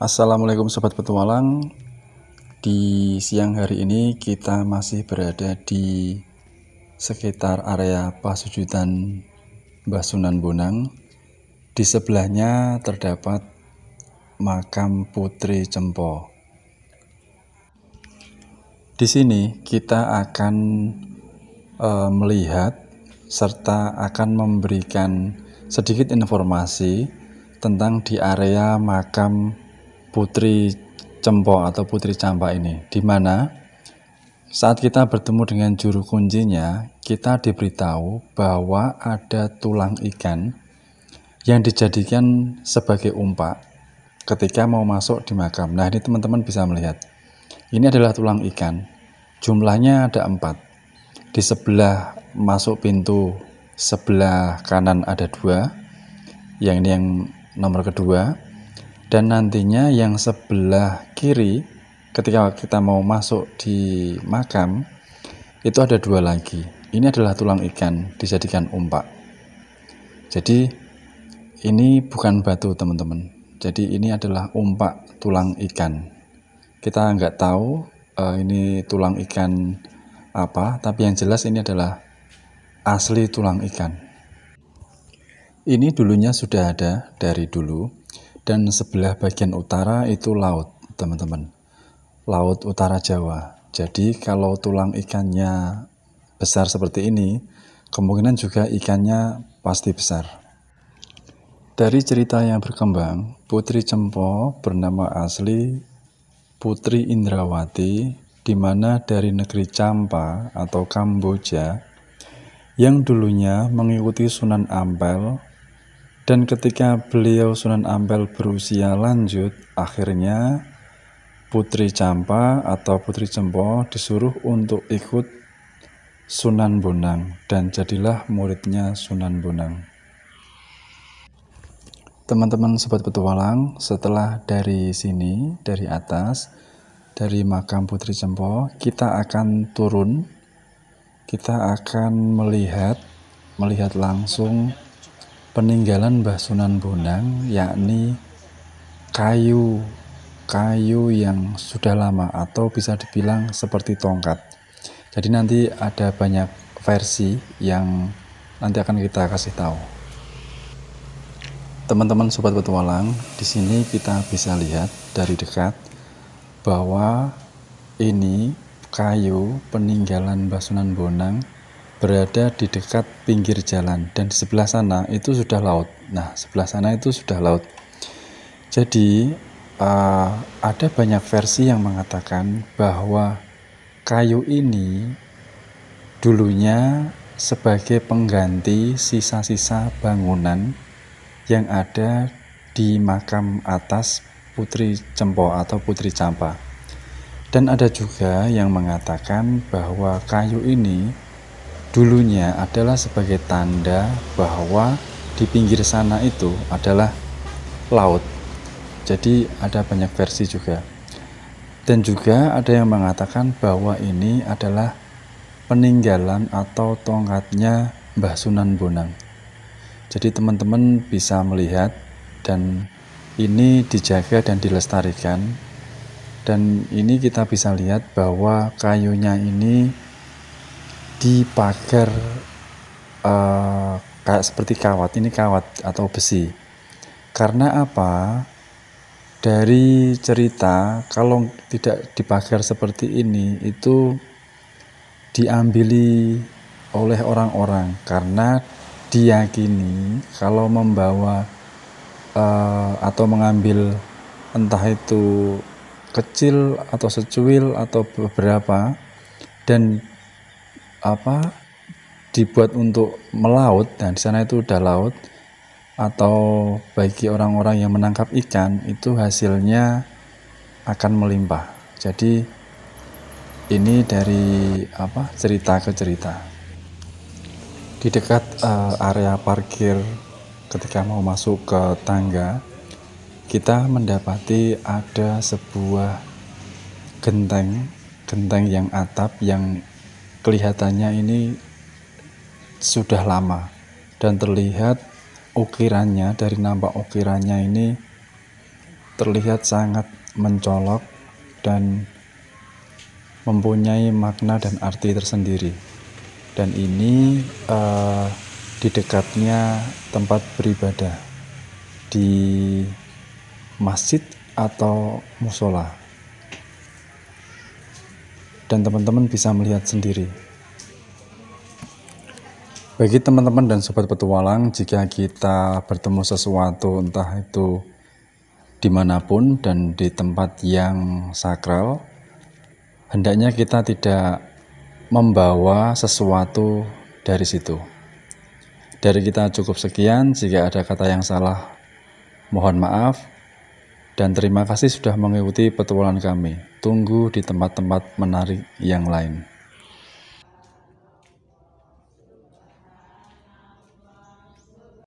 Assalamualaikum Sobat Petualang Di siang hari ini kita masih berada di sekitar area pasujutan Mbah Sunan Bonang Di sebelahnya terdapat makam Putri Cempo Di sini kita akan e, melihat serta akan memberikan sedikit informasi tentang di area makam Putri Cempo atau Putri Campa ini, di mana saat kita bertemu dengan juru kuncinya, kita diberitahu bahwa ada tulang ikan yang dijadikan sebagai umpak ketika mau masuk di makam. Nah ini teman-teman bisa melihat, ini adalah tulang ikan, jumlahnya ada empat. Di sebelah masuk pintu sebelah kanan ada dua, yang ini yang nomor kedua, dan nantinya yang sebelah kiri ketika kita mau masuk di makam itu ada dua lagi ini adalah tulang ikan dijadikan umpak jadi ini bukan batu teman-teman jadi ini adalah umpak tulang ikan kita nggak tahu uh, ini tulang ikan apa tapi yang jelas ini adalah asli tulang ikan ini dulunya sudah ada dari dulu dan sebelah bagian utara itu laut, teman-teman. Laut utara Jawa. Jadi kalau tulang ikannya besar seperti ini, kemungkinan juga ikannya pasti besar. Dari cerita yang berkembang, Putri Cempo bernama asli Putri Indrawati, di mana dari negeri Campa atau Kamboja, yang dulunya mengikuti Sunan Ampel dan ketika beliau Sunan Ampel berusia lanjut, akhirnya Putri Campa atau Putri Cempo disuruh untuk ikut Sunan Bonang dan jadilah muridnya Sunan Bonang. Teman-teman sobat petualang, setelah dari sini, dari atas, dari makam Putri Cempo, kita akan turun, kita akan melihat, melihat langsung peninggalan Mbah Sunan Bonang yakni kayu kayu yang sudah lama atau bisa dibilang seperti tongkat. Jadi nanti ada banyak versi yang nanti akan kita kasih tahu. Teman-teman sobat petualang, di sini kita bisa lihat dari dekat bahwa ini kayu peninggalan Mbah Sunan Bonang berada di dekat pinggir jalan dan di sebelah sana itu sudah laut. Nah, sebelah sana itu sudah laut. Jadi uh, ada banyak versi yang mengatakan bahwa kayu ini dulunya sebagai pengganti sisa-sisa bangunan yang ada di makam atas Putri Cempo atau Putri Campa. Dan ada juga yang mengatakan bahwa kayu ini dulunya adalah sebagai tanda bahwa di pinggir sana itu adalah laut. Jadi ada banyak versi juga. Dan juga ada yang mengatakan bahwa ini adalah peninggalan atau tongkatnya Mbah Sunan Bonang. Jadi teman-teman bisa melihat dan ini dijaga dan dilestarikan. Dan ini kita bisa lihat bahwa kayunya ini dipagar uh, eh, kayak seperti kawat ini kawat atau besi karena apa dari cerita kalau tidak dipagar seperti ini itu diambili oleh orang-orang karena diyakini kalau membawa uh, atau mengambil entah itu kecil atau secuil atau beberapa dan apa dibuat untuk melaut dan di sana itu udah laut atau bagi orang-orang yang menangkap ikan itu hasilnya akan melimpah. Jadi ini dari apa cerita ke cerita. Di dekat uh, area parkir ketika mau masuk ke tangga kita mendapati ada sebuah genteng genteng yang atap yang kelihatannya ini sudah lama dan terlihat ukirannya dari nampak ukirannya ini terlihat sangat mencolok dan mempunyai makna dan arti tersendiri dan ini uh, di dekatnya tempat beribadah di masjid atau musola dan teman-teman bisa melihat sendiri. Bagi teman-teman dan sobat petualang, jika kita bertemu sesuatu entah itu dimanapun dan di tempat yang sakral, hendaknya kita tidak membawa sesuatu dari situ. Dari kita cukup sekian, jika ada kata yang salah, mohon maaf dan terima kasih sudah mengikuti petualangan kami. Tunggu di tempat-tempat menarik yang lain.